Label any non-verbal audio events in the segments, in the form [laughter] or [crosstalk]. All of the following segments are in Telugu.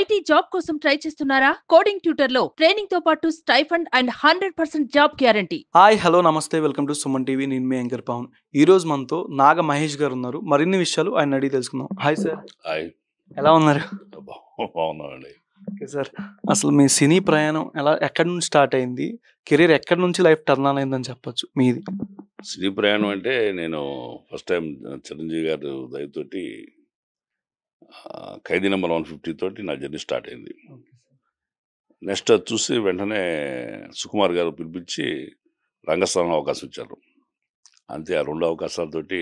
ఐటీ జాబ్ కోసం ట్రై చేస్తున్నారా కోడింగ్ ట్యూటర్ లో ట్రైనింగ్ తో పాటు stipend and hundred percent job guarantee hi hello నమస్తే వెల్కమ్ టు సుమన్ టీవీ నేను మీ యాంకర్ పవన్ ఈ రోజు మనతో నాగ మహేష్ గారు ఉన్నారు మరిన్ని విషయాలు ఆయన అడిగి తెలుసుకుందాం హాయ్ సార్ హాయ్ ఎలా ఉన్నారు బాగున్నానండి ఓకే సార్ అసలు మీ సినీ ప్రయాణం ఎలా ఎక్కడి నుంచి స్టార్ట్ అయింది కెరీర్ ఎక్కడి నుంచి లైఫ్ టర్న్ అయిందని చెప్పొచ్చు మీది సినీ ప్రయాణం అంటే నేను ఫస్ట్ టైం చిరంజీవి గారు దయతోటి ఖైదీ నెంబర్ వన్ ఫిఫ్టీ తోటి నా జర్నీ స్టార్ట్ అయింది నెక్స్ట్ అది చూసి వెంటనే సుకుమార్ గారు పిలిపించి రంగస్థానంలో అవకాశం ఇచ్చారు అంతే ఆ రెండు అవకాశాలతోటి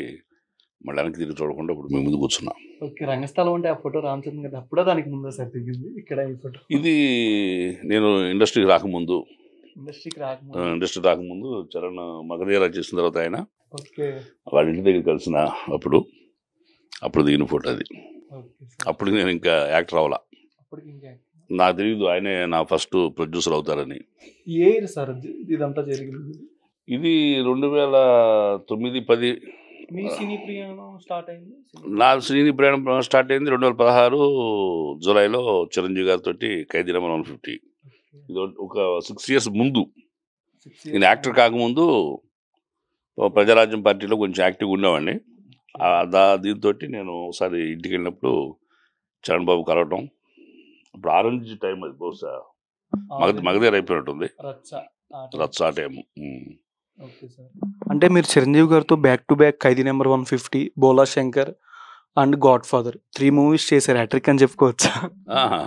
మళ్ళీ వెనక్కి తిరిగి చూడకుండా ఇప్పుడు మేము ముందు కూర్చున్నాం ఓకే రంగస్థలం అంటే ఆ ఫోటో రామచంద్ర గారు అప్పుడే దానికి ముందు సార్ ఇక్కడ ఈ ఫోటో ఇది నేను ఇండస్ట్రీకి రాకముందు ఇండస్ట్రీకి రాకముందు ఇండస్ట్రీ రాకముందు చరణ్ మగధీరా చేసిన తర్వాత ఆయన వాళ్ళ ఇంటి దగ్గర కలిసిన అప్పుడు అప్పుడు దిగిన ఫోటో అది అప్పుడు నేను ఇంకా యాక్టర్ అవ్వాలా నాకు తెలియదు ఆయనే నా ఫస్ట్ ప్రొడ్యూసర్ అవుతారని ఏ సార్ ఇదంతా జరిగింది ఇది రెండు వేల తొమ్మిది పది ప్రయాణం నా సినీ ప్రయాణం స్టార్ట్ అయింది రెండు వేల పదహారు జూలైలో చిరంజీవి గారితో ఖైదీ నెంబర్ వన్ ఫిఫ్టీ ఇది ఒక సిక్స్ ఇయర్స్ ముందు నేను యాక్టర్ కాకముందు ప్రజారాజ్యం పార్టీలో కొంచెం యాక్టివ్గా ఉండేవాడిని దా దీంతో నేను ఒకసారి ఇంటికి వెళ్ళినప్పుడు చరణ్ బాబు కలవటం ఇప్పుడు ఆరెంజ్ టైం అది బహుశా మగ మగదేరు అయిపోయినట్టుంది రచ్చ ఆ టైం అంటే మీరు చిరంజీవి గారితో back to back Khaidi number one fifty Bhola Shankar and god father three movies చేశారు హ్యాట్రిక్ అని చెప్పుకోవచ్చా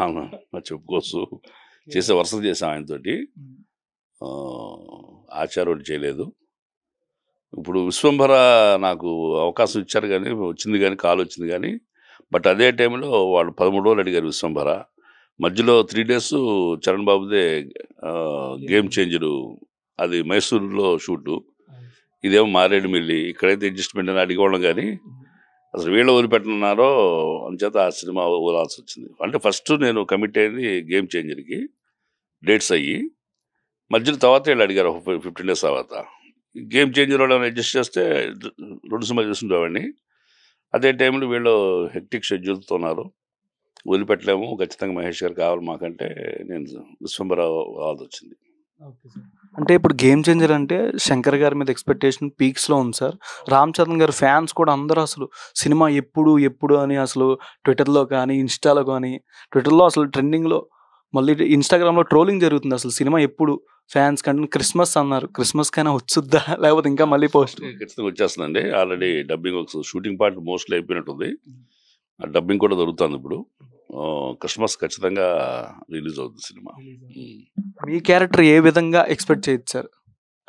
అవును చెప్పుకోవచ్చు చేసే వరుసలు చేసాం ఆయనతోటి ఆచార్యుడు చేయలేదు ఇప్పుడు విశ్వంభర నాకు అవకాశం ఇచ్చారు కానీ వచ్చింది కానీ కాల్ వచ్చింది కానీ బట్ అదే టైంలో వాళ్ళు పదమూడు రోజులు అడిగారు విశ్వంభర మధ్యలో త్రీ డేస్ చరణ్ బాబుదే గేమ్ చేంజరు అది మైసూరులో షూటు ఇదేమో మారేడుమిల్లి ఇక్కడైతే అడ్జస్ట్మెంట్ అని అడిగేవాళ్ళం కానీ అసలు వీళ్ళ వదిలిపెట్టనున్నారో అందుచేత ఆ సినిమా వదలాల్సి వచ్చింది అంటే ఫస్ట్ నేను కమిట్ అయింది గేమ్ చేంజర్కి డేట్స్ అయ్యి మధ్యలో తర్వాత వీళ్ళు అడిగారు ఫిఫ్టీన్ డేస్ తర్వాత గేమ్ చేంజర్ వాళ్ళని అడ్జస్ట్ చేస్తే రెండు సినిమాలు చూసుకుంటామండి అదే టైంలో వీళ్ళు హెక్టిక్ షెడ్యూల్తో ఉన్నారు వదిలిపెట్టలేము ఖచ్చితంగా మహేష్ గారు కావాలి మాకంటే నేను విశ్వంబరావు కావాల్సి వచ్చింది అంటే ఇప్పుడు గేమ్ చేంజర్ అంటే శంకర్ గారి మీద ఎక్స్పెక్టేషన్ పీక్స్లో ఉంది సార్ రామ్ చరణ్ గారు ఫ్యాన్స్ కూడా అందరూ అసలు సినిమా ఎప్పుడు ఎప్పుడు అని అసలు ట్విట్టర్లో కానీ ఇన్స్టాలో కానీ ట్విట్టర్లో అసలు ట్రెండింగ్లో మళ్ళీ ఇన్స్టాగ్రామ్లో ట్రోలింగ్ జరుగుతుంది అసలు సినిమా ఎప్పుడు ఫ్యాన్స్ కంటే క్రిస్మస్ అన్నారు క్రిస్మస్ కైనా వచ్చుద్దా లేకపోతే ఇంకా మళ్ళీ పోస్ట్ ఖచ్చితంగా వచ్చేస్తుందండి ఆల్రెడీ డబ్బింగ్ ఒక షూటింగ్ పార్ట్ మోస్ట్లీ అయిపోయినట్టుంది ఆ డబ్బింగ్ కూడా దొరుకుతుంది ఇప్పుడు క్రిస్మస్ ఖచ్చితంగా రిలీజ్ అవుతుంది సినిమా మీ క్యారెక్టర్ ఏ విధంగా ఎక్స్పెక్ట్ చేయొచ్చు సార్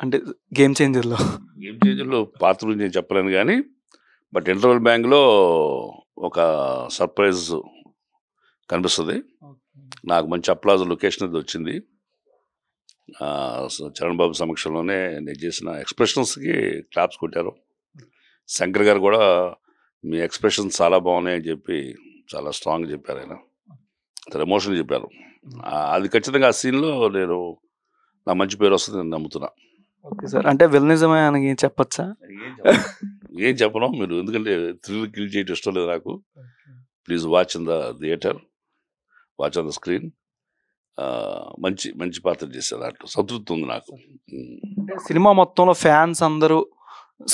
అంటే గేమ్ చేంజర్లో గేమ్ చేంజర్లో పాత్ర నేను చెప్పలేను కానీ బట్ ఇంటర్వల్ బ్యాంక్లో ఒక సర్ప్రైజ్ కనిపిస్తుంది నాకు మంచి అప్లాజ్ లొకేషన్ అది వచ్చింది చరణ్ బాబు సమక్షంలోనే నేను చేసిన ఎక్స్ప్రెషన్స్కి క్లాప్స్ కొట్టారు శంకర్ గారు కూడా మీ ఎక్స్ప్రెషన్స్ చాలా బాగున్నాయి అని చెప్పి చాలా స్ట్రాంగ్ చెప్పారు ఆయన చాలా ఎమోషన్ చెప్పారు అది ఖచ్చితంగా ఆ సీన్లో నేను నా మంచి పేరు వస్తుంది నేను నమ్ముతున్నా ఓకే సార్ అంటే విలనిజమే అని చెప్పచ్చా ఏం చెప్పను మీరు ఎందుకంటే థ్రిల్ కిల్ చేయటం ఇష్టం లేదు నాకు please watch in the theatre watch on the screen మంచి మంచి పాత్ర చేశారు దాంట్లో సంతృప్తి ఉంది నాకు సినిమా మొత్తంలో ఫ్యాన్స్ అందరూ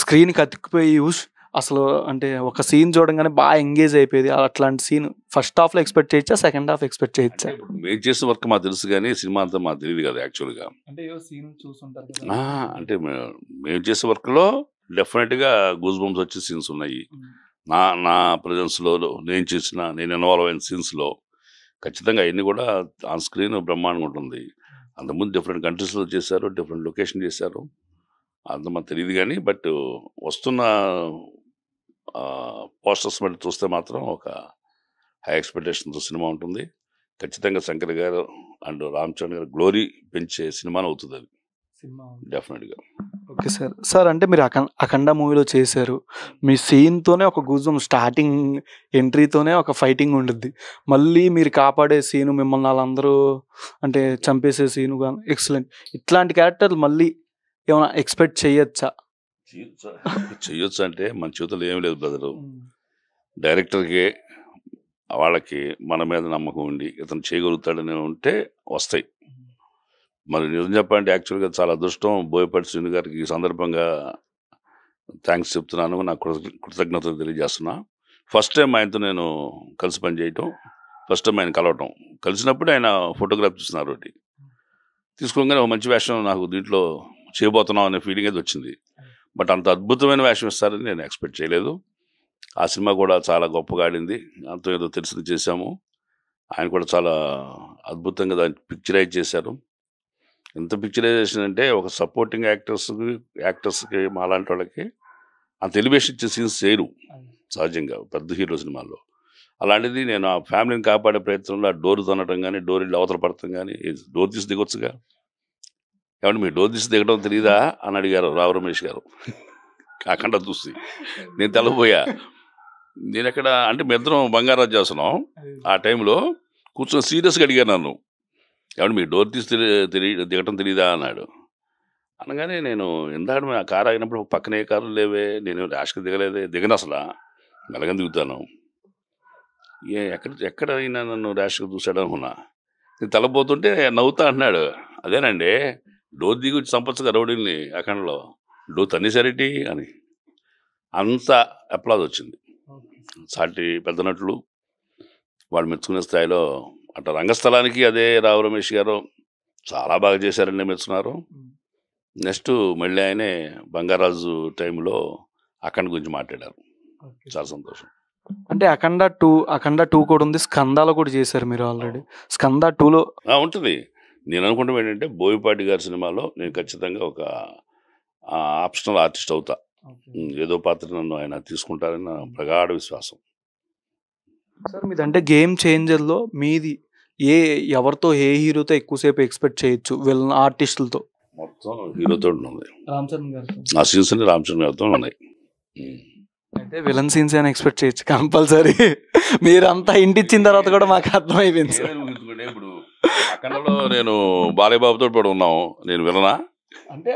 స్క్రీన్కి అతికిపోయి యూస్ అసలు అంటే ఒక సీన్ చూడంగానే బాగా ఎంగేజ్ అయిపోయేది అట్లాంటి సీన్ ఫస్ట్ లో ఎక్స్పెక్ట్ చేయొచ్చా సెకండ్ హాఫ్ ఎక్స్పెక్ట్ చేయొచ్చా మేము చేసిన వర్క్ మాకు తెలుసు కానీ సినిమా అంతా మాకు తెలియదు కదా యాక్చువల్గా అంటే మేము చేసే వర్క్లో డెఫినెట్గా గూజ్ బొమ్స్ వచ్చే సీన్స్ ఉన్నాయి నా నా లో నేను చేసిన నేను ఇన్వాల్వ్ అయిన సీన్స్లో ఖచ్చితంగా అవన్నీ కూడా ఆన్ స్క్రీన్ బ్రహ్మాండంగా ఉంటుంది అంతకుముందు డిఫరెంట్ కంట్రీస్లో చేశారు డిఫరెంట్ లొకేషన్ చేశారు అంత మాకు తెలియదు కానీ బట్ వస్తున్న పోస్టర్స్ బట్టి చూస్తే మాత్రం ఒక హై ఎక్స్పెక్టేషన్తో సినిమా ఉంటుంది ఖచ్చితంగా శంకర్ గారు అండ్ రామ్ చరణ్ గారు గ్లోరీ పెంచే సినిమాను అవుతుంది అది సినిమా డెఫినెట్గా ఓకే సార్ సార్ అంటే మీరు అఖండ అఖండ మూవీలో చేశారు మీ సీన్తోనే ఒక గుజం స్టార్టింగ్ ఎంట్రీతోనే ఒక ఫైటింగ్ ఉండుద్ది మళ్ళీ మీరు కాపాడే సీను మిమ్మల్ని వాళ్ళందరూ అంటే చంపేసే సీను కానీ ఎక్సలెంట్ ఇట్లాంటి క్యారెక్టర్లు మళ్ళీ ఏమైనా ఎక్స్పెక్ట్ చేయొచ్చా చేయొచ్చు అంటే మన చేతులు ఏమి లేదు బ్రదరు డైరెక్టర్కి వాళ్ళకి మన మీద నమ్మకం ఉండి ఇతను చేయగలుగుతాడని ఉంటే వస్తాయి మరి నిజం చెప్పాలంటే యాక్చువల్గా చాలా అదృష్టం బోయపాటి శ్రీను గారికి ఈ సందర్భంగా థ్యాంక్స్ చెప్తున్నాను నా కృతజ్ఞతలు తెలియజేస్తున్నా ఫస్ట్ టైం ఆయనతో నేను కలిసి పనిచేయటం ఫస్ట్ టైం ఆయన కలవటం కలిసినప్పుడు ఆయన ఫోటోగ్రాఫ్ తీస్తున్నారు ఒకటి తీసుకోగానే ఒక మంచి వేషం నాకు దీంట్లో చేయబోతున్నాం అనే ఫీలింగ్ అయితే వచ్చింది బట్ అంత అద్భుతమైన వేషం ఇస్తారని నేను ఎక్స్పెక్ట్ చేయలేదు ఆ సినిమా కూడా చాలా గొప్పగా ఆడింది అంత ఏదో తెలిసింది చేశాము ఆయన కూడా చాలా అద్భుతంగా దాన్ని పిక్చరైజ్ చేశారు ఎంత పిక్చరైజేషన్ అంటే ఒక సపోర్టింగ్ యాక్టర్స్కి యాక్టర్స్కి మా లాంటి వాళ్ళకి అంత ఎలివేషన్ ఇచ్చే సీన్స్ చేయరు సహజంగా పెద్ద హీరో సినిమాల్లో అలాంటిది నేను ఆ ఫ్యామిలీని కాపాడే ప్రయత్నంలో ఆ డోర్ తనడం కానీ డోర్ ఇల్లు అవతల పడటం కానీ డోర్ తీసి దిగొచ్చుగా కాబట్టి మీరు డోర్ తీసి దిగడం తెలియదా అని అడిగారు రావు రమేష్ గారు కాకుండా చూసి నేను తెలపోయా నేను ఎక్కడ అంటే మిద్దరం బంగారాజు చేస్తున్నాం ఆ టైంలో కూర్చొని సీరియస్గా అడిగాను నన్ను కాబట్టి మీకు డోర్ తీసి తిరిగి దిగటం తెలియదా అన్నాడు అనగానే నేను ఇందాడు ఆ కారు ఆగినప్పుడు పక్కనే కారు లేవే నేను ర్యాష్కి దిగలేదే దిగను అసలు మెలగని దిగుతాను ఏ ఎక్కడ ఎక్కడ అయినా నన్ను ర్యాష్కి చూశాడు అనుకున్నా నేను తలపోతుంటే నవ్వుతా అంటున్నాడు అదేనండి డోర్ దిగి సంపత్సగా రౌడీని అఖండలో డోర్ తన్నేసారేటి అని అంత అప్లాజ్ వచ్చింది సాటి పెద్ద నటులు వాళ్ళు మెచ్చుకునే స్థాయిలో అంటే రంగస్థలానికి అదే రావు రమేష్ గారు చాలా బాగా చేశారని మెచ్చున్నారు నెక్స్ట్ మళ్ళీ ఆయనే బంగారాజు టైంలో అఖండ గురించి మాట్లాడారు చాలా సంతోషం అంటే అఖండ టూ అఖండ టూ కూడా ఉంది స్కందాలు కూడా చేశారు మీరు ఆల్రెడీ స్కంద టూలో ఉంటుంది నేను అనుకుంటాం ఏంటంటే బోయపాటి గారి సినిమాలో నేను ఖచ్చితంగా ఒక ఆప్షనల్ ఆర్టిస్ట్ అవుతా ఏదో పాత్ర నన్ను ఆయన తీసుకుంటారని నా ప్రగాఢ విశ్వాసం సార్ మీదంటే గేమ్ చేంజర్లో మీది ఏ ఎవరితో ఏ హీరోతో ఎక్కువసేపు ఎక్స్పెక్ట్ చేయొచ్చు వీళ్ళ ఆర్టిస్టులతో మొత్తం హీరోతో ఉంది ఆ సీన్స్ అన్ని రామచరణ్ గారితో ఉన్నాయి అయితే విలన్ సీన్స్ అని ఎక్స్పెక్ట్ చేయొచ్చు కంపల్సరీ మీరంతా ఇంటిచ్చిన తర్వాత కూడా మాకు అర్థమైపోయింది సార్ ఇప్పుడు అక్కడలో నేను బాలయ్య బాబుతో ఇప్పుడు నేను విలనా అంటే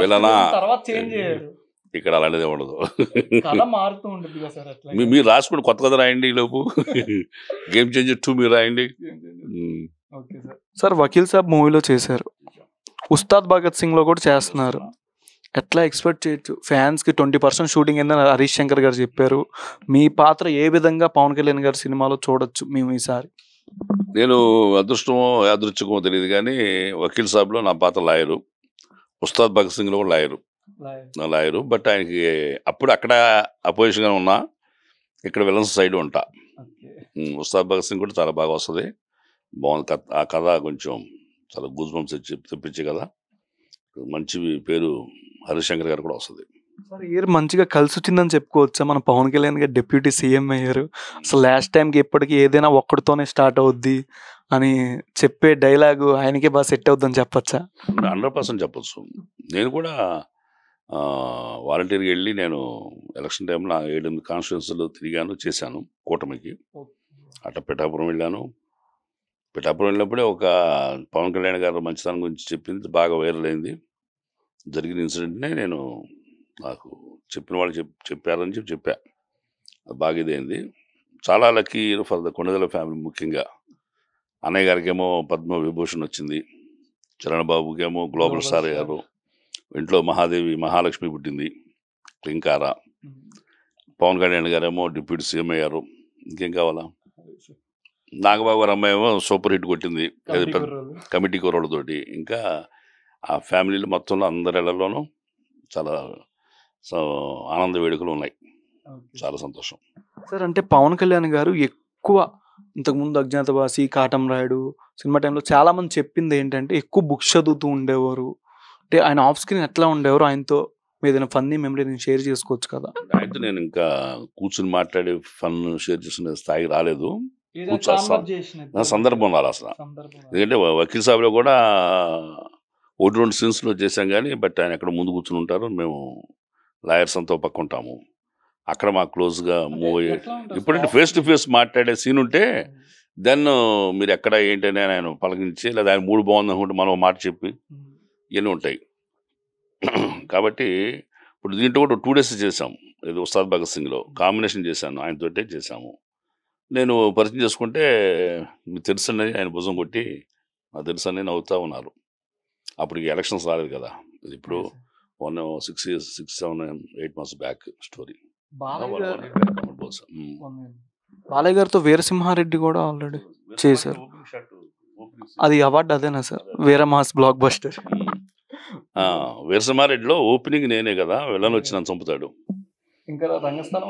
విలనా తర్వాత చేంజ్ ఇక్కడ అలాంటిది ఉండదు మారుతూ సార్ మీరు రాసుకోండి కొత్త కథ రాయండి లోపు గేమ్ చేంజ్ టూ మీరు రాయండి hmm. సార్ వకీల్ సాబ్ మూవీలో చేశారు ఉస్తాద్ భగత్ సింగ్ లో కూడా చేస్తున్నారు ఎట్లా ఎక్స్పెక్ట్ చేయొచ్చు ఫ్యాన్స్కి ట్వంటీ పర్సెంట్ షూటింగ్ ఏందని హరీష్ శంకర్ గారు చెప్పారు మీ పాత్ర ఏ విధంగా పవన్ కళ్యాణ్ గారి సినిమాలో చూడొచ్చు మేము ఈసారి నేను అదృష్టమో యాదృచ్ఛికమో తెలియదు కానీ వకీల్ లో నా పాత్ర లాయరు ఉస్తాద్ భగత్ సింగ్లో కూడా లాయరు లాయరు బట్ ఆయనకి అప్పుడు అక్కడ అపోజిషన్గా ఉన్నా ఇక్కడ విలన్స్ సైడ్ ఉంటా ఉస్తాద్ భగత్ సింగ్ కూడా చాలా బాగా వస్తుంది బాగుంది కథ ఆ కథ కొంచెం చాలా గూజ్ బంప్స్ తెప్పించే కదా మంచి పేరు హరిశంకర్ గారు కూడా వస్తుంది సార్ మంచిగా కలిసి వచ్చిందని చెప్పుకోవచ్చా మన పవన్ కళ్యాణ్ గారు డిప్యూటీ సీఎం అయ్యారు అసలు లాస్ట్ టైంకి ఎప్పటికీ ఏదైనా ఒక్కడితోనే స్టార్ట్ అవుద్ది అని చెప్పే డైలాగు ఆయనకే బాగా సెట్ అవుద్దని చెప్పచ్చా హండ్రెడ్ పర్సెంట్ చెప్పచ్చు నేను కూడా వాలంటీర్గా వెళ్ళి నేను ఎలక్షన్ టైంలో ఎనిమిది కాన్స్టిట్యున్సీలు తిరిగాను చేశాను కూటమికి అట్ట పిఠాపురం వెళ్ళాను పిఠాపురం వెళ్ళినప్పుడే ఒక పవన్ కళ్యాణ్ గారు మంచితనం గురించి చెప్పింది బాగా వైరల్ అయింది జరిగిన ఇన్సిడెంట్నే నేను నాకు చెప్పిన వాళ్ళు చెప్ చెప్పారని చెప్పి చెప్పా అది బాగా ఇదైంది చాలా lucky for the Konidela family ముఖ్యంగా అన్నయ్య గారికేమో పద్మ విభూషణ్ వచ్చింది చరణ్ బాబుకేమో గ్లోబల్ స్టార్ అయ్యారు ఇంట్లో మహాదేవి మహాలక్ష్మి పుట్టింది క్లింకార పవన్ కళ్యాణ్ గారేమో డిప్యూటీ సీఎం అయ్యారు ఇంకేం కావాలా నాగబాబు గారు అమ్మాయి ఏమో సూపర్ హిట్ కొట్టింది కమిటీ కూరలతోటి ఇంకా ఆ ఫ్యామిలీలు మొత్తంలో అందరి ఇళ్లలోనూ చాలా ఆనంద వేడుకలు ఉన్నాయి చాలా సంతోషం సార్ అంటే పవన్ కళ్యాణ్ గారు ఎక్కువ ఇంతకుముందు అజ్ఞాతవాసి కాటం రాయుడు సినిమా టైంలో చాలామంది చెప్పింది ఏంటంటే ఎక్కువ బుక్స్ చదువుతూ ఉండేవారు అంటే ఆయన ఆఫ్ స్క్రీన్ ఎట్లా ఉండేవారు ఆయనతో ఏదైనా ఫన్ని మెమరీ నేను షేర్ చేసుకోవచ్చు కదా ఆయనతో నేను ఇంకా కూర్చుని మాట్లాడి ఫన్ షేర్ చేసుకునే స్థాయికి రాలేదు నా సందర్భం రాలి అసలు ఎందుకంటే వకీల్ సాబ్లో కూడా ఒకటి రెండు సీన్స్లో చేశాం కానీ బట్ ఆయన ఎక్కడ ముందు కూర్చుని ఉంటారు మేము లాయర్స్ అంతా పక్క ఉంటాము అక్కడ మాకు క్లోజ్గా మూవ్ అయ్యే ఇప్పుడంటే ఫేస్ టు ఫేస్ మాట్లాడే సీన్ ఉంటే దెన్ hmm. మీరు ఎక్కడ ఏంటనే ఆయన పలకించి లేదా ఆయన మూడు బాగుంది అనుకుంటే మనం మాట చెప్పి hmm. ఇవన్నీ ఉంటాయి కాబట్టి ఇప్పుడు దీంట్లో కూడా టూ డేస్ చేశాం ఏదో ఉస్తాద్ భగత్ సింగ్లో కాంబినేషన్ చేశాను ఆయనతోటే చేశాము నేను పరిచయం చేసుకుంటే మీకు తెలుసని ఆయన భుజం కొట్టి నాకు తెలుసని నవ్వుతూ ఉన్నారు అప్పటికి ఎలక్షన్స్ రాలేదు కదా ఇది ఇప్పుడు one six years six seven eight months back story Balayya గారితో వీరసింహారెడ్డి కూడా ఆల్రెడీ చేశారు అది అవార్డు అదేనా సార్ వీరమాస్ బ్లాక్ బస్టర్ వీరసమారెడ్డిలో ఓపెనింగ్ నేనే కదా వెళ్ళని వచ్చిన చంపుతాడు ఇంకా రంగస్థలం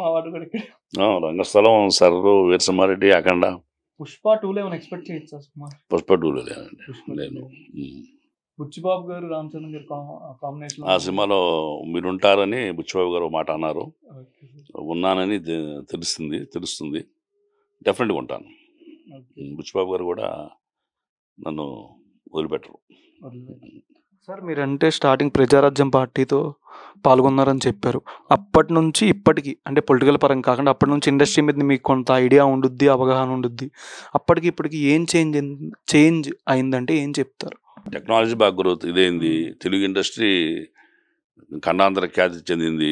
రంగస్థలం సర్రు వీరసమారెడ్డి అఖండ పుష్ప టూ ఎక్స్పెక్ట్ చేయొచ్చు పుష్ప టూ లేదండి నేను బుచ్చిబాబు గారు రామచంద్ర గారు కాంబినేషన్ ఆ సినిమాలో మీరుంటారని బుచ్చిబాబు గారు మాట అన్నారు ఉన్నానని తెలుస్తుంది తెలుస్తుంది డెఫినెట్గా ఉంటాను బుచ్చిబాబు గారు కూడా నన్ను వదిలిపెట్టరు సార్ మీరంటే స్టార్టింగ్ ప్రజారాజ్యం పార్టీతో పాల్గొన్నారని చెప్పారు అప్పటి నుంచి ఇప్పటికీ అంటే పొలిటికల్ పరంగా కాకుండా అప్పటి నుంచి ఇండస్ట్రీ మీద మీకు కొంత ఐడియా ఉండుద్ది అవగాహన ఉండుద్ది అప్పటికి ఇప్పటికి ఏం చేంజ్ చేంజ్ అయిందంటే ఏం చెప్తారు టెక్నాలజీ బాగా గ్రోత్ ఇదేంది తెలుగు ఇండస్ట్రీ ఖండాంతర ఖ్యాతి చెందింది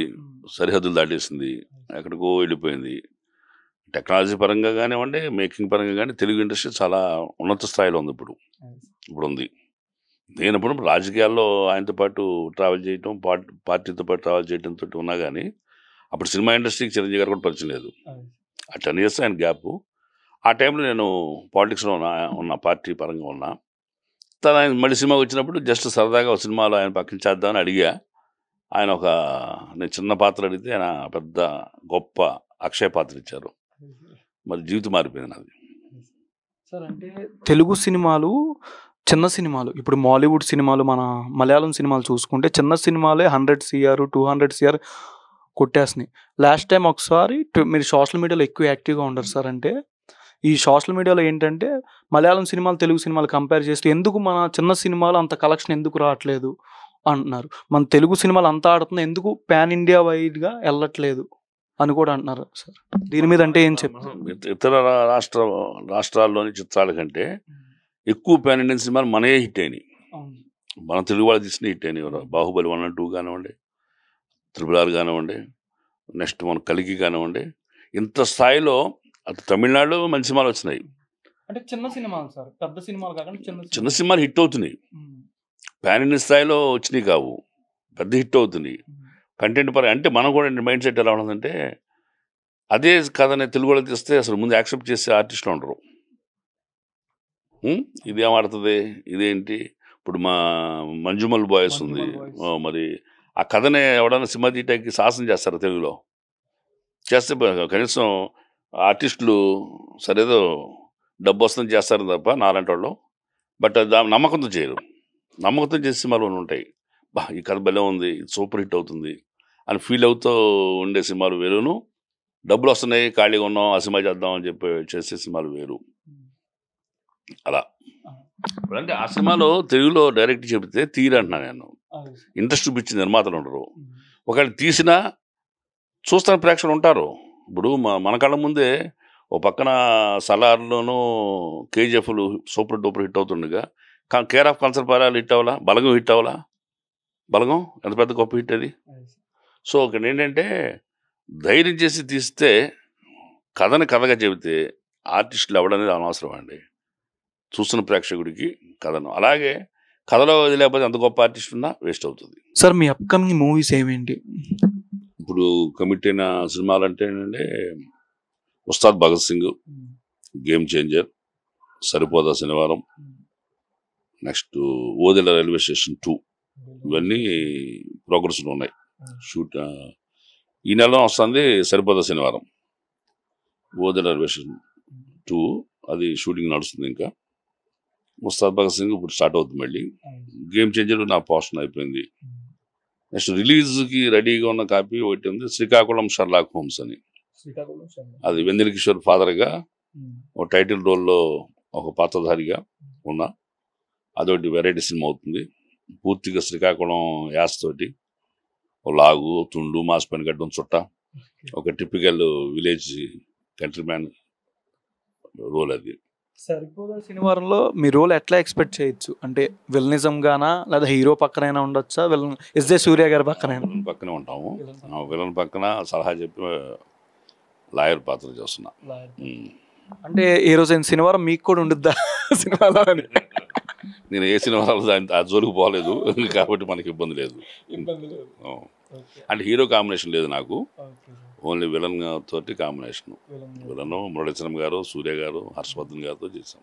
సరిహద్దులు దాటేసింది ఎక్కడికో వెళ్ళిపోయింది టెక్నాలజీ పరంగా కానివ్వండి మేకింగ్ పరంగా కానీ తెలుగు ఇండస్ట్రీ చాలా ఉన్నత స్థాయిలో ఉంది ఇప్పుడు ఇప్పుడు ఉంది నేనప్పుడు రాజకీయాల్లో ఆయనతో పాటు ట్రావెల్ చేయటం పార్టీ పార్టీతో పాటు ట్రావెల్ చేయడంతో ఉన్నా కానీ అప్పుడు సినిమా ఇండస్ట్రీకి చిరంజీవి గారు కూడా పరిచయం లేదు ఆ టెన్ ఇయర్స్ ఆయన గ్యాప్ ఆ టైంలో నేను పాలిటిక్స్లో ఉన్నా ఉన్నా పార్టీ పరంగా ఉన్నా తను ఆయన మళ్ళీ సినిమాకి వచ్చినప్పుడు జస్ట్ సరదాగా ఒక సినిమాలో ఆయన పక్కన చేద్దామని అడిగా ఆయన ఒక నేను చిన్న పాత్ర అడిగితే ఆయన పెద్ద గొప్ప అక్షయ పాత్ర ఇచ్చారు మరి జీవితం మారిపోయింది నాది సార్ అంటే తెలుగు సినిమాలు చిన్న సినిమాలు ఇప్పుడు మాలీవుడ్ సినిమాలు మన మలయాళం సినిమాలు చూసుకుంటే చిన్న సినిమాలే hundred CR two hundred CR కొట్టేస్తున్నాయి లాస్ట్ టైం ఒకసారి మీరు సోషల్ మీడియాలో ఎక్కువ యాక్టివ్గా ఉండరు సార్ అంటే ఈ సోషల్ మీడియాలో ఏంటంటే మలయాళం సినిమాలు తెలుగు సినిమాలు కంపేర్ చేస్తే ఎందుకు మన చిన్న సినిమాలు అంత కలెక్షన్ ఎందుకు రావట్లేదు అంటున్నారు మన తెలుగు సినిమాలు అంతా ఆడుతున్నా ఎందుకు పాన్ ఇండియా వైడ్గా వెళ్ళట్లేదు అని కూడా అంటున్నారు సార్ దీని మీద అంటే ఏం చెప్పారు ఇతర రాష్ట్ర రాష్ట్రాల్లోని చిత్రాల కంటే ఎక్కువ ప్యాన్ ఇండియన్ సినిమాలు మనయే హిట్ అయినాయి మన తెలుగు వాళ్ళు తీసిన హిట్ అయినాయి బాహుబలి వన్ అండ్ టూ కానివ్వండి త్రిబుల్ ఆర్ కానివ్వండి నెక్స్ట్ మన కలిగి కానివ్వండి ఇంత స్థాయిలో అటు తమిళనాడులో మంచి సినిమాలు వచ్చినాయి అంటే చిన్న సినిమాలు సార్ పెద్ద సినిమాలు కాకుండా చిన్న చిన్న సినిమాలు హిట్ అవుతున్నాయి ప్యాన్ ఇండియన్ స్థాయిలో వచ్చినాయి కావు పెద్ద హిట్ అవుతున్నాయి కంటెంట్ పరంగా అంటే మనం కూడా మైండ్ సెట్ ఎలా ఉండదంటే అదే తెలుగు తెలుగులో తీస్తే అసలు ముందు యాక్సెప్ట్ చేసే ఆర్టిస్టులు ఉండరు ఇది ఏమాడుతుంది ఇదేంటి ఇప్పుడు మా మంజుమల్ బాయ్స్ ఉంది మరి ఆ కథనే ఎవడన్నా సినిమా తీయటానికి సాహసం చేస్తారు తెలుగులో చేస్తే కనీసం ఆర్టిస్టులు సరేదో డబ్బు వస్తుంది చేస్తారు తప్ప నాలాంటి వాళ్ళు బట్ దా నమ్మకంతో చేయరు నమ్మకంతో చేసే సినిమాలు ఉంటాయి బా ఈ కథ భలే ఉంది సూపర్ హిట్ అవుతుంది అని ఫీల్ అవుతూ ఉండే సినిమాలు వేరును డబ్బులు వస్తున్నాయి ఖాళీగా ఉన్నాం ఆ సినిమా చేద్దాం అని చెప్పి చేసే సినిమాలు వేరు అలా అంటే ఆ సినిమాలో తెలుగులో డైరెక్ట్ చెబితే తీరంటున్నా నేను ఇంట్రెస్ట్ చూపించింది నిర్మాతలు ఉండరు ఒకళ్ళు తీసినా చూస్తాను ప్రేక్షకులు ఉంటారు ఇప్పుడు మన కళ్ళ ముందే ఓ పక్కన సలార్లోనూ కేజీఎఫ్లు సూపర్ డూపర్ హిట్ అవుతుండగా కేర్ ఆఫ్ కన్సర్ పారాలు హిట్ అవ్వాలా బలగం హిట్ అవ్వాలా బలగం ఎంత పెద్ద గొప్ప హిట్ అది సో ఇక్కడ ఏంటంటే ధైర్యం చేసి తీస్తే కథని కథగా చెబితే ఆర్టిస్టులు అనేది అనవసరం అండి చూస్తున్న ప్రేక్షకుడికి కథను అలాగే కథలో లేకపోతే అంత గొప్ప ఆర్టిస్ట్ ఉన్నా వేస్ట్ అవుతుంది సార్ మీ అప్కమింగ్ మూవీస్ ఏమేంటి ఇప్పుడు కమిట్ అయిన సినిమాలు అంటే ఏంటంటే Ustaad Bhagat Singh game changer Saripodhaa Sanivaaram next Odela railway station two ఇవన్నీ ప్రోగ్రెస్లో ఉన్నాయి షూట్ ఈ నెలలో వస్తుంది Saripodhaa Sanivaaram Odela railway station two అది షూటింగ్ నడుస్తుంది ఇంకా ముస్తాద్ భగత్ సింగ్ ఇప్పుడు స్టార్ట్ అవుతుంది మళ్ళీ గేమ్ చేంజర్ నా పోషన్ అయిపోయింది నెక్స్ట్ రిలీజ్కి రెడీగా ఉన్న కాపీ ఒకటి ఉంది శ్రీకాకుళం షర్లాక్ హోమ్స్ అని అది వెందిల్ కిషోర్ ఫాదర్గా ఒక టైటిల్ రోల్లో ఒక పాత్రధారిగా ఉన్నా అదొకటి వెరైటీ సినిమా అవుతుంది పూర్తిగా శ్రీకాకుళం యాస్ తోటి లాగు తుండు పని గడ్డం చుట్ట ఒక typical village country man role అది సరిపోదా శనివారంలో మీ రోల్ ఎట్లా ఎక్స్పెక్ట్ చేయొచ్చు అంటే విలనిజం గానా లేదా హీరో పక్కనైనా ఉండొచ్చా విలన్ ఎస్ జే సూర్య గారి పక్కనైనా పక్కనే ఉంటాము విలన్ పక్కన సలహా చెప్పి లాయర్ పాత్ర చేస్తున్నా అంటే ఈ రోజు శనివారం మీకు కూడా ఉండుద్దా [laughs] సినిమాలో అని నేను వేసిన వాళ్ళు దాని ఆ జోలికి పోలేదు కాబట్టి మనకి ఇబ్బంది లేదు అంటే హీరో కాంబినేషన్ లేదు నాకు ఓన్లీ విలన్ తోటి కాంబినేషన్ విలన్ మురళీచలం గారు సూర్య గారు హర్షవర్ధన్ గారితో చేశాం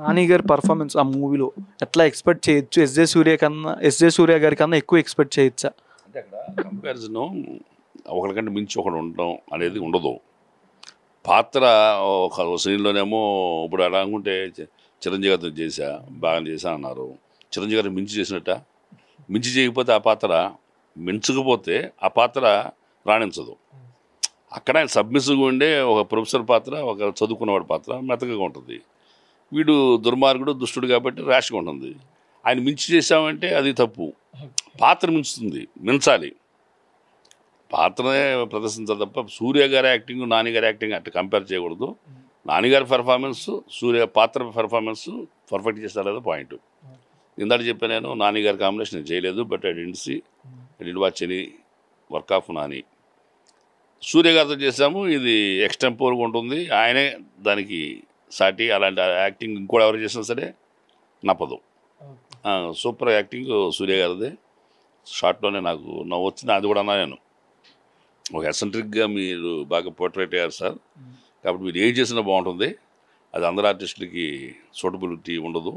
నాని గారి పర్ఫార్మెన్స్ ఆ మూవీలో ఎట్లా ఎక్స్పెక్ట్ చేయొచ్చు ఎస్జే సూర్య కన్నా ఎస్జే సూర్య గారి కన్నా ఎక్కువ ఎక్స్పెక్ట్ చేయొచ్చా అంటే అక్కడ కంపారిజన్ ఒకరికంటే మించి ఒకడు ఉండటం అనేది ఉండదు పాత్ర ఒక సీన్లోనేమో ఇప్పుడు ఎలా అనుకుంటే చిరంజీవి గారితో చేశా బాగా చేశా అన్నారు చిరంజీవి గారు మించి చేసినట్ట మించి చేయకపోతే ఆ పాత్ర మించకపోతే ఆ పాత్ర రాణించదు అక్కడ ఆయన సబ్మిసివ్గా ఉండే ఒక ప్రొఫెసర్ పాత్ర ఒక చదువుకున్నవాడి పాత్ర మెతకగా ఉంటుంది వీడు దుర్మార్గుడు దుష్టుడు కాబట్టి ర్యాష్గా ఉంటుంది ఆయన మించి చేశామంటే అది తప్పు పాత్ర మించుతుంది మించాలి పాత్రనే ప్రదర్శించాలి తప్ప సూర్య గారి యాక్టింగ్ నాని గారి యాక్టింగ్ అట్లా కంపేర్ చేయకూడదు నాన్నగారి పెర్ఫార్మెన్స్ సూర్య పాత్ర పెర్ఫార్మెన్స్ పర్ఫెక్ట్ చేస్తారు లేదా పాయింట్ ఇందాక చెప్పాను నేను నాన్నగారి కాంబినేషన్ చేయలేదు but I didn't see I didn't watch any work of Nani సూర్యగారితో చేసాము ఇది ఎక్స్టెంపోర్గా ఉంటుంది ఆయనే దానికి సాటి అలాంటి యాక్టింగ్ ఇంకోటి ఎవరు చేసినా సరే నప్పదు సూపర్ యాక్టింగ్ సూర్య గారిదే షార్ట్లోనే నాకు నవ్వు వచ్చింది అది కూడా అన్నా నేను ఒక ఎసెంట్రిక్గా మీరు బాగా పోర్ట్రేట్ అయ్యారు సార్ కాబట్టి మీరు ఏం చేసినా బాగుంటుంది అది అందరు ఆర్టిస్టులకి సూటబిలిటీ ఉండదు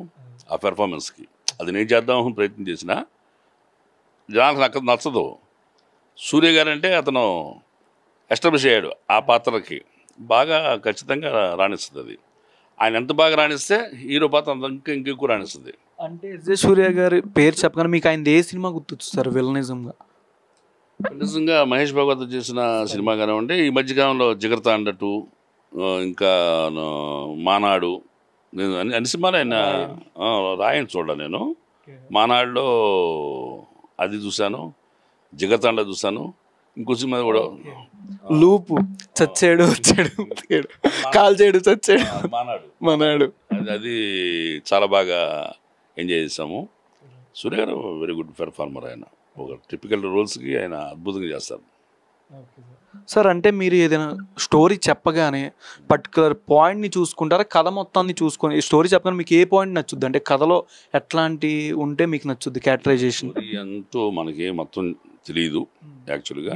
ఆ పెర్ఫార్మెన్స్కి అది నేను చేద్దామని ప్రయత్నం చేసిన జనాలకు నాకు నచ్చదు సూర్య గారు అంటే అతను ఎస్టాబ్లిష్ అయ్యాడు ఆ పాత్రకి బాగా ఖచ్చితంగా రాణిస్తుంది అది ఆయన ఎంత బాగా రాణిస్తే హీరో పాత్ర ఇంకా ఇంకెక్కువ రాణిస్తుంది అంటే ఎస్ జే సూర్య గారి పేరు చెప్పగానే మీకు ఆయన ఏ సినిమా గుర్తొచ్చారు విలనిజంగా నిజంగా మహేష్ భగవత్ చేసిన సినిమా కానివ్వండి ఈ మధ్యకాలంలో జిగర్తా ఇంకా మానాడు నేను అన్ని అన్ని సినిమాలు ఆయన రాయని చూడ నేను మానాడులో అది చూశాను జగతాండ చూశాను ఇంకో సినిమా కూడా లూపు చచ్చాడు వచ్చాడు కాల్ చేయడు చచ్చాడు మానాడు మానాడు అది చాలా బాగా ఎంజాయ్ చేసాము సూర్య గారు వెరీ గుడ్ పెర్ఫార్మర్ ఆయన ఒక టిపికల్ రోల్స్కి ఆయన అద్భుతంగా చేస్తారు సార్ అంటే మీరు ఏదైనా స్టోరీ చెప్పగానే పర్టికులర్ పాయింట్ని చూసుకుంటారా కథ మొత్తాన్ని చూసుకొని స్టోరీ చెప్పగానే మీకు ఏ పాయింట్ నచ్చుద్ది అంటే కథలో ఎట్లాంటి ఉంటే మీకు నచ్చుద్ది క్యారెక్టరైజేషన్ ఎంతో మనకి మొత్తం తెలియదు hmm. యాక్చువల్గా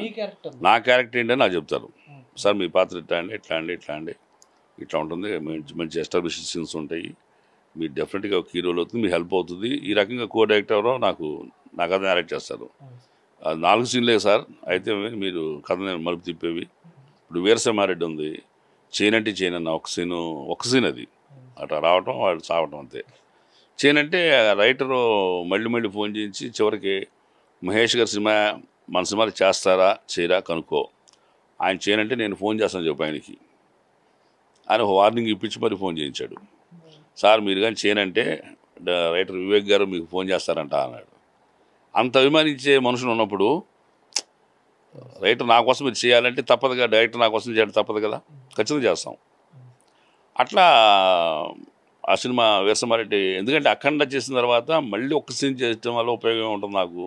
నా క్యారెక్టర్ ఏంటని నాకు చెప్తారు hmm. సార్ మీ పాత్ర ఇట్లా అండి ఇట్లా అండి ఇట్లా అండి ఇట్లా ఉంటుంది మంచి మంచి ఎస్టాబ్లిష్ సీన్స్ ఉంటాయి మీరు డెఫినెట్గా ఒక హీరోలు అవుతుంది మీ హెల్ప్ అవుతుంది ఈ రకంగా కో డైరెక్టర్ నాకు నాకు అదే డైరెక్ట్ చేస్తారు నాలుగు సీన్లే సార్ అయితే మీరు కథ నేను మలుపు తిప్పేవి ఇప్పుడు వీరసింహారెడ్డి ఉంది చేనంటే చేయనన్న ఒక సీను ఒక సీన్ అది అట్లా రావటం వాడు చావటం అంతే చేయనంటే రైటరు మళ్ళీ మళ్ళీ ఫోన్ చేయించి చివరికి మహేష్ గారి సినిమా మన సినిమాలు చేస్తారా చేయరా కనుక్కో ఆయన చేయనంటే నేను ఫోన్ చేస్తాను చెప్పి ఆయనకి ఆయన వార్నింగ్ ఇప్పించి మరి ఫోన్ చేయించాడు సార్ మీరు కానీ చేయనంటే రైటర్ వివేక్ గారు మీకు ఫోన్ చేస్తారంట అన్నాడు అంత అభిమానించే మనుషులు ఉన్నప్పుడు రైటర్ నా కోసం ఇది చేయాలంటే తప్పదుగా డైరెక్టర్ నా కోసం చేయడం తప్పదు కదా ఖచ్చితంగా చేస్తాం అట్లా ఆ సినిమా వీరసింహారెడ్డి ఎందుకంటే అఖండ చేసిన తర్వాత మళ్ళీ ఒక సీన్ చేయడం వల్ల ఉపయోగం ఉంటుంది నాకు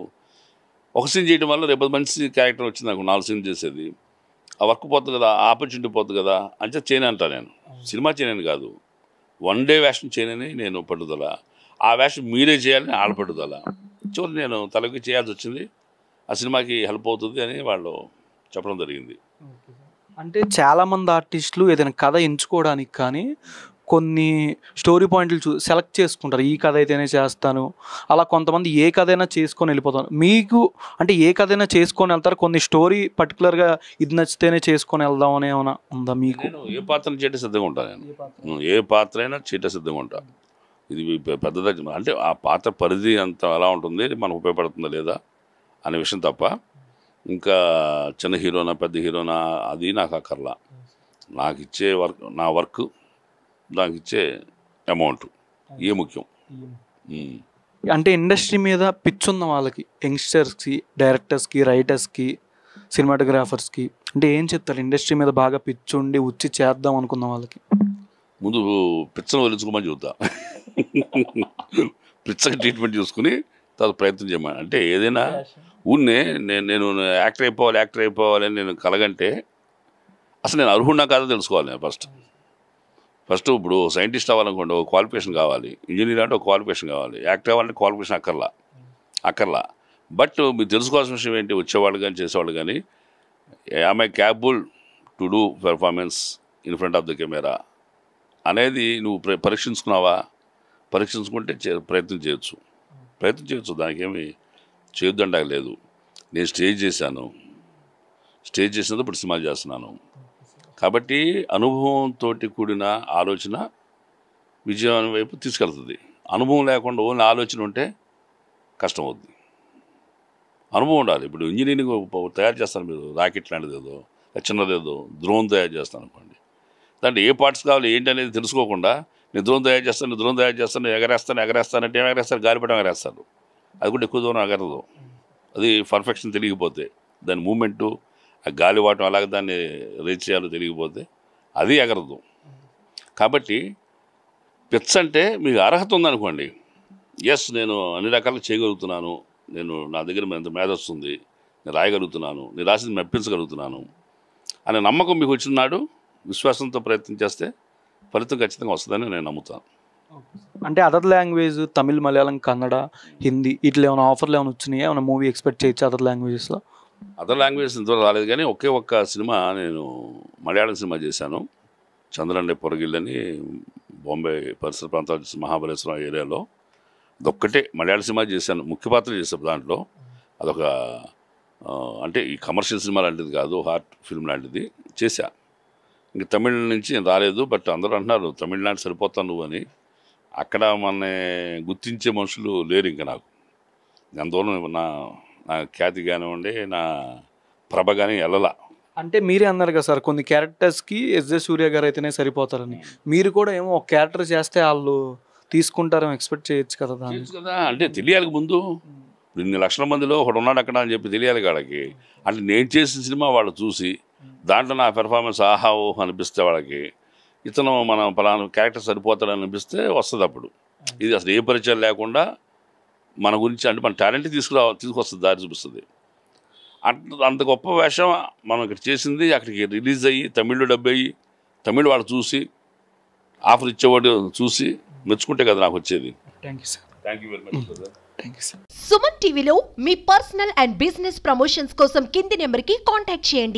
ఒక సీన్ చేయడం వల్ల రేపు మంచి క్యారెక్టర్ వచ్చింది నాకు నాలుగు సీన్ చేసేది ఆ వర్క్ పోతుంది కదా ఆపర్చునిటీ పోతుంది కదా అని చేయను అంటా నేను సినిమా చేయను కాదు వన్ డే వేషన్ చేయనని నేను పట్టుదల ఆ వేషం మీరే చేయాలని ఆడపట్టుదల చివరి నేను తలకి చేయాల్సి వచ్చింది ఆ సినిమాకి హెల్ప్ అవుతుంది అని వాళ్ళు చెప్పడం జరిగింది అంటే చాలామంది ఆర్టిస్టులు ఏదైనా కథ ఎంచుకోవడానికి కానీ కొన్ని స్టోరీ పాయింట్లు చూ సెలెక్ట్ చేసుకుంటారు ఈ కథ అయితేనే చేస్తాను అలా కొంతమంది ఏ కథ అయినా చేసుకొని వెళ్ళిపోతాను మీకు అంటే ఏ కథ అయినా చేసుకొని వెళ్తారు కొన్ని స్టోరీ పర్టికులర్గా ఇది నచ్చితేనే చేసుకొని వెళ్దాం అని ఏమైనా ఉందా మీకు ఏ పాత్ర చేయటం సిద్ధంగా ఉంటాను నేను ఏ పాత్ర అయినా చేయటం సిద్ధంగా ఉంటాను ఇది పెద్దదా అంటే ఆ పాత్ర పరిధి అంత ఎలా ఉంటుంది మనకు ఉపయోగపడుతుందా లేదా అనే విషయం తప్ప ఇంకా చిన్న హీరోనా పెద్ద హీరోనా అది నాకు అక్కర్లా నాకు ఇచ్చే వర్క్ నా వర్క్ నాకు ఇచ్చే అమౌంట్ ఏ ముఖ్యం అంటే ఇండస్ట్రీ మీద పిచ్ ఉన్న వాళ్ళకి యంగ్స్టర్స్కి డైరెక్టర్స్కి రైటర్స్కి సినిమాటోగ్రాఫర్స్కి అంటే ఏం చెప్తారు ఇండస్ట్రీ మీద బాగా పిచ్చి ఉండి వచ్చి చేద్దాం అనుకున్న వాళ్ళకి ముందు పిచ్చను వదిలించుకోమని చూద్దాం ప్రత్యేక ట్రీట్మెంట్ చూసుకుని తర్వాత ప్రయత్నం చేయమని అంటే ఏదైనా ఉన్నే నేను నేను యాక్టర్ అయిపోవాలి యాక్టర్ అయిపోవాలి నేను కలగంటే అసలు నేను నా కాదో తెలుసుకోవాలి నేను ఫస్ట్ ఫస్ట్ ఇప్పుడు సైంటిస్ట్ అవ్వాలనుకోండి ఒక క్వాలిఫికేషన్ కావాలి ఇంజనీర్ అంటే ఒక క్వాలిఫికేషన్ కావాలి యాక్టర్ అవ్వాలంటే క్వాలిఫికేషన్ అక్కర్లా అక్కర్లా బట్ మీరు తెలుసుకోవాల్సిన విషయం ఏంటి వచ్చేవాళ్ళు కానీ చేసేవాళ్ళు కానీ I'm I capable to do performance in front of the camera అనేది నువ్వు పరీక్షించుకున్నావా పరీక్షించుకుంటే ప్రయత్నం చేయొచ్చు ప్రయత్నం చేయొచ్చు దానికేమి చేయొద్దండాక లేదు నేను స్టేజ్ చేశాను స్టేజ్ చేసినందుకు ఇప్పుడు సినిమాలు చేస్తున్నాను కాబట్టి అనుభవంతో కూడిన ఆలోచన విజయం వైపు తీసుకెళ్తుంది అనుభవం లేకుండా ఓన్లీ ఆలోచన ఉంటే కష్టం అవుతుంది అనుభవం ఉండాలి ఇప్పుడు ఇంజనీరింగ్ తయారు చేస్తాను మీరు రాకెట్ లాంటిది ఏదో ఏదో డ్రోన్ తయారు చేస్తాను అనుకోండి దాంట్లో ఏ పార్ట్స్ కావాలి ఏంటి అనేది తెలుసుకోకుండా నిద్రం తయారు చేస్తాను నిద్రం తయారు చేస్తాను ఎగరేస్తాను ఎగరేస్తాను అంటే ఎగరేస్తాను గాలిపటం ఎగరేస్తాను అది కూడా ఎక్కువ దూరం ఎగరదు అది పర్ఫెక్షన్ తెలియకపోతే దాని మూమెంటు ఆ గాలి వాటం అలాగే దాన్ని రీచ్ చేయాలో తెలియకపోతే అది ఎగరదు కాబట్టి పిచ్చ అంటే మీకు అర్హత ఉందనుకోండి ఎస్ నేను అన్ని రకాలు చేయగలుగుతున్నాను నేను నా దగ్గర ఎంత మేధస్సు ఉంది నేను రాయగలుగుతున్నాను నేను రాసింది మెప్పించగలుగుతున్నాను అనే నమ్మకం మీకు వచ్చినాడు విశ్వాసంతో ప్రయత్నం చేస్తే ఫలితం ఖచ్చితంగా వస్తుందని నేను నమ్ముతాను అంటే అదర్ లాంగ్వేజ్ తమిళ్ మలయాళం కన్నడ హిందీ ఇట్లా ఏమైనా ఆఫర్లు ఏమైనా వచ్చినాయా ఏమైనా మూవీ ఎక్స్పెక్ట్ చేయొచ్చు అదర్ లాంగ్వేజెస్లో అదర్ లాంగ్వేజ్ ఇంతవరకు రాలేదు కానీ ఒకే ఒక్క సినిమా నేను మలయాళం సినిమా చేశాను చంద్రండే పొరగిల్లని బాంబే పరిసర ప్రాంతాలు మహాబలేశ్వరం ఏరియాలో అదొక్కటే మలయాళ సినిమా చేశాను ముఖ్య పాత్ర చేశాను దాంట్లో అదొక అంటే ఈ కమర్షియల్ సినిమా లాంటిది కాదు హార్ట్ ఫిల్మ్ లాంటిది చేశాను ఇంకా తమిళ నుంచి నేను రాలేదు బట్ అందరూ అంటున్నారు తమిళనాడు సరిపోతాను నువ్వు అని అక్కడ మన గుర్తించే మనుషులు లేరు ఇంకా నాకు అందువల్ల నా నా ఖ్యాతి కానివ్వండి నా ప్రభ కానీ వెళ్ళలా అంటే మీరే అన్నారు కదా సార్ కొన్ని క్యారెక్టర్స్కి ఎస్జే సూర్య గారు అయితేనే సరిపోతారని మీరు కూడా ఏమో ఒక క్యారెక్టర్ చేస్తే వాళ్ళు తీసుకుంటారని ఎక్స్పెక్ట్ చేయొచ్చు కదా దాన్ని కదా అంటే తెలియాలి ముందు ఇన్ని లక్షల మందిలో ఒకడు ఉన్నాడు అక్కడ అని చెప్పి తెలియాలి కాడికి అంటే నేను చేసిన సినిమా వాళ్ళు చూసి దాంట్లో నా పెర్ఫార్మెన్స్ ఆహా ఓహ్ అనిపిస్తే వాళ్ళకి ఇతను మనం పలానా క్యారెక్టర్ సరిపోతాడు అనిపిస్తే వస్తుంది అప్పుడు ఇది అసలు ఏ పరిచయం లేకుండా మన గురించి అంటే మన టాలెంట్ తీసుకురా తీసుకొస్తుంది దారి చూపిస్తుంది అంత అంత గొప్ప వేషం మనం ఇక్కడ చేసింది అక్కడికి రిలీజ్ అయ్యి తమిళ్లో డబ్బు అయ్యి తమిళ్ వాళ్ళు చూసి ఆఫర్ ఇచ్చేవాడు చూసి మెచ్చుకుంటే కదా నాకు వచ్చేది mm. సుమన్ టీవీలో మీ పర్సనల్ అండ్ బిజినెస్ ప్రమోషన్స్ కోసం కింది నెంబర్కి కాంటాక్ట్ చేయండి